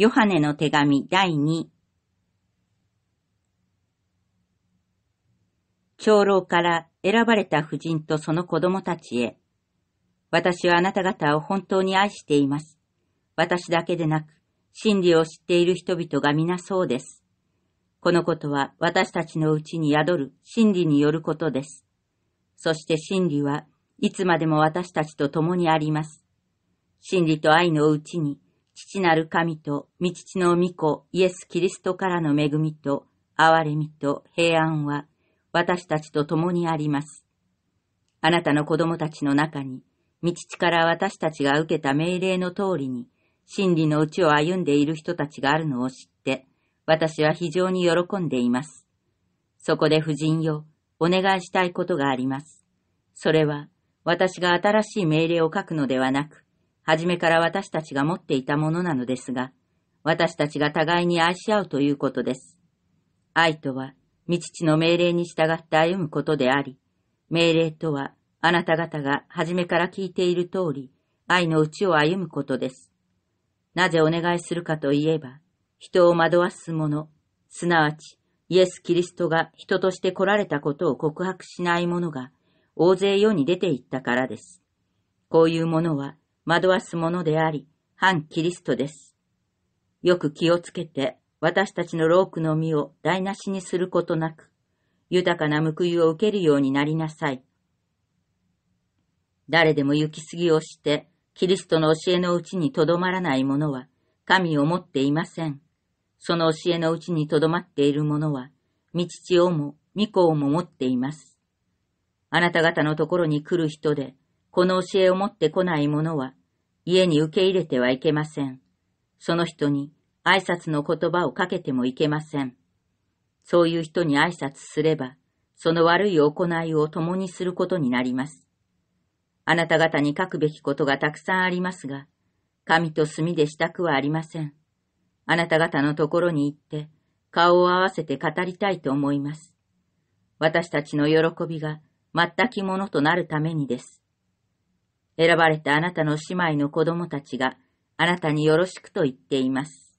ヨハネの手紙第2長老から選ばれた婦人とその子供たちへ、私はあなた方を本当に愛しています。私だけでなく、真理を知っている人々が皆そうです。このことは私たちのうちに宿る真理によることです。そして真理はいつまでも私たちと共にあります。真理と愛のうちに父なる神と、御父の御子、イエス・キリストからの恵みと、憐れみと平安は、私たちと共にあります。あなたの子供たちの中に、御父から私たちが受けた命令の通りに、真理のうちを歩んでいる人たちがあるのを知って、私は非常に喜んでいます。そこで夫人よ、お願いしたいことがあります。それは、私が新しい命令を書くのではなく、初めから私たちが持っていたものなのですが、私たちが互いに愛し合うということです。愛とは、未父の命令に従って歩むことであり、命令とは、あなた方が初めから聞いている通り、愛のうちを歩むことです。なぜお願いするかといえば、人を惑わす者、すなわち、イエス・キリストが人として来られたことを告白しない者が、大勢世に出て行ったからです。こういう者は、惑わすものであり、反キリストです。よく気をつけて、私たちのロークの身を台無しにすることなく、豊かな報いを受けるようになりなさい。誰でも行き過ぎをして、キリストの教えのうちにとどまらない者は、神を持っていません。その教えのうちにとどまっている者は、御父をも、御子をも持っています。あなた方のところに来る人で、この教えを持ってこない者は、家に受け入れてはいけません。その人に挨拶の言葉をかけてもいけません。そういう人に挨拶すれば、その悪い行いを共にすることになります。あなた方に書くべきことがたくさんありますが、神と墨でしたくはありません。あなた方のところに行って、顔を合わせて語りたいと思います。私たちの喜びが全くものとなるためにです。選ばれたあなたの姉妹の子供たちがあなたによろしくと言っています。